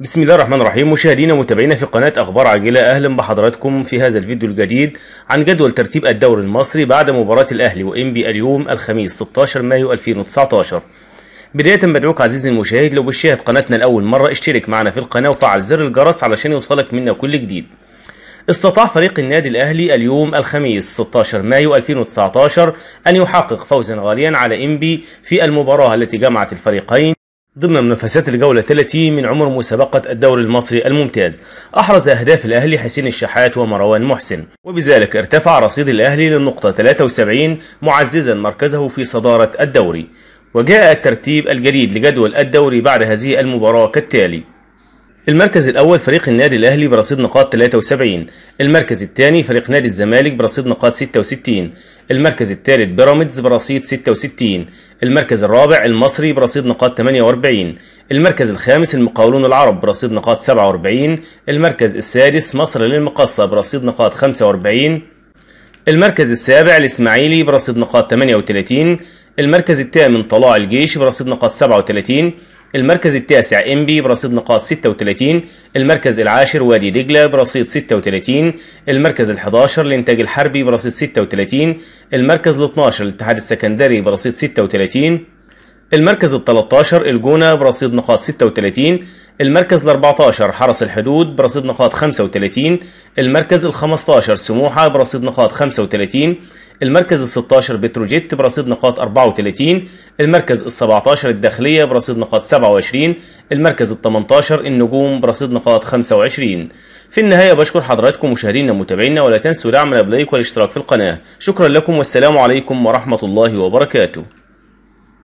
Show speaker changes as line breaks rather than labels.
بسم الله الرحمن الرحيم مشاهدينا ومتابعينا في قناة أخبار عاجلة أهلا بحضراتكم في هذا الفيديو الجديد عن جدول ترتيب الدوري المصري بعد مباراة الأهلي وإنبي اليوم الخميس 16 مايو 2019 بداية بدعوك عزيزي المشاهد لو بتشاهد قناتنا لأول مرة اشترك معنا في القناة وفعل زر الجرس علشان يوصلك منا كل جديد استطاع فريق النادي الأهلي اليوم الخميس 16 مايو 2019 أن يحقق فوزا غاليا على إنبي في المباراة التي جمعت الفريقين ضمن منافسات الجولة 30 من عمر مسابقة الدوري المصري الممتاز أحرز أهداف الأهلي حسين الشحات ومروان محسن وبذلك ارتفع رصيد الأهلي للنقطة 73 معززا مركزه في صدارة الدوري وجاء الترتيب الجديد لجدول الدوري بعد هذه المباراة كالتالي المركز الأول فريق النادي الأهلي برصيد نقاط 73 المركز الثاني فريق نادي الزمالك برصيد نقاط 66 المركز الثالث بيراميدز برصيد 66 المركز الرابع المصري برصيد نقاط 48 المركز الخامس المقاولون العرب برصيد نقاط 47 المركز السادس مصر للمقصة برصيد نقاط 45 المركز السابع الإسماعيلي برصيد نقاط 38 المركز الثامن طلاع الجيش برصيد نقاط 37 المركز التاسع انبي برصيد نقاط 36 المركز العاشر وادي دجلة برصيد 36 المركز ال11 الانتاج الحربي برصيد 36 المركز ال12 الاتحاد السكندري برصيد 36 المركز ال13 الجونة برصيد نقاط 36 المركز ال 14 حرس الحدود برصيد نقاط 35 المركز ال 15 سموحة برصيد نقاط 35 المركز ال 16 بتروجيت برصيد نقاط 34 المركز ال 17 الداخلية برصيد نقاط 27 المركز ال 18 النجوم برصيد نقاط 25 في النهاية بشكر حضراتكم مشاهدينا ومتابعينا ولا تنسوا دعم لايك والاشتراك في القناة شكرا لكم والسلام عليكم ورحمة الله وبركاته